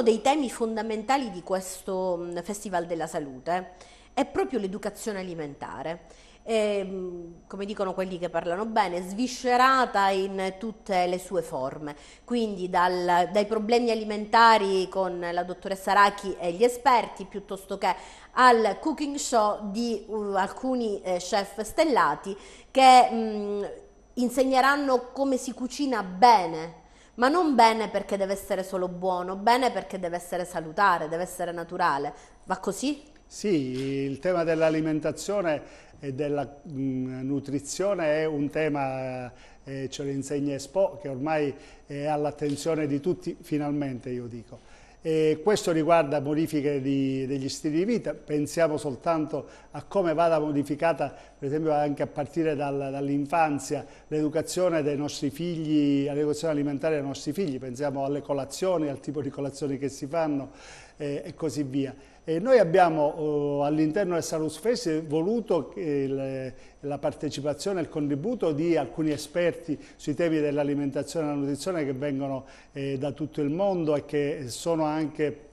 uno dei temi fondamentali di questo mm, Festival della Salute è proprio l'educazione alimentare. È, ehm, come dicono quelli che parlano bene, sviscerata in tutte le sue forme, quindi dal, dai problemi alimentari con la dottoressa Rachi e gli esperti, piuttosto che al cooking show di uh, alcuni eh, chef stellati che mh, mm, insegneranno come si cucina bene ma non bene perché deve essere solo buono, bene perché deve essere salutare, deve essere naturale. Va così? Sì, il tema dell'alimentazione e della mm, nutrizione è un tema, eh, ce lo insegna Expo, che ormai è all'attenzione di tutti, finalmente io dico. E questo riguarda modifiche di, degli stili di vita, pensiamo soltanto a come vada modificata, per esempio anche a partire dal, dall'infanzia, l'educazione dei nostri figli, l'educazione alimentare dei nostri figli, pensiamo alle colazioni, al tipo di colazioni che si fanno, eh, e così via. E noi abbiamo eh, all'interno del Salus Fest voluto il, la partecipazione e il contributo di alcuni esperti sui temi dell'alimentazione e della nutrizione che vengono eh, da tutto il mondo e che sono anche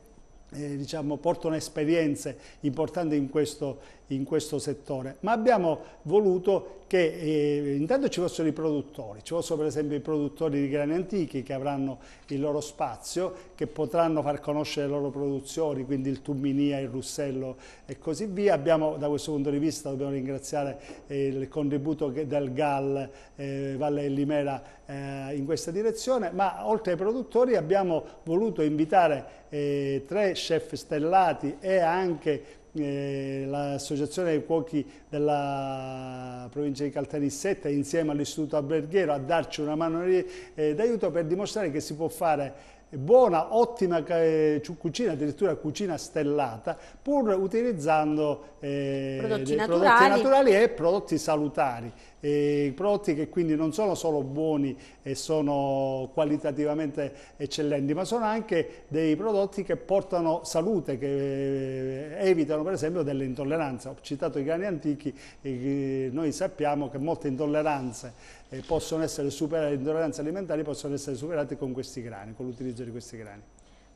eh, diciamo, portano esperienze importanti in questo, in questo settore, ma abbiamo voluto che eh, intanto ci fossero i produttori, ci fossero per esempio i produttori di grani antichi che avranno il loro spazio, che potranno far conoscere le loro produzioni, quindi il Tumminia, il Russello e così via. Abbiamo da questo punto di vista, dobbiamo ringraziare eh, il contributo del GAL eh, Valle e Limera eh, in questa direzione, ma oltre ai produttori abbiamo voluto invitare eh, tre chef stellati e anche eh, l'Associazione dei Cuochi della provincia di Caltanissetta insieme all'Istituto Alberghiero a darci una mano eh, d'aiuto per dimostrare che si può fare buona, ottima eh, cucina, addirittura cucina stellata, pur utilizzando eh, prodotti, naturali. prodotti, naturali. e prodotti salutari. E prodotti che quindi non sono solo buoni e sono qualitativamente eccellenti, ma sono anche dei prodotti che portano salute, che eh, evitano per esempio delle intolleranze. Ho citato i grani antichi, eh, noi sappiamo che molte intolleranze possono essere superate, le intolleranze alimentari possono essere superate con questi grani, con l'utilizzo proteggere questi grani.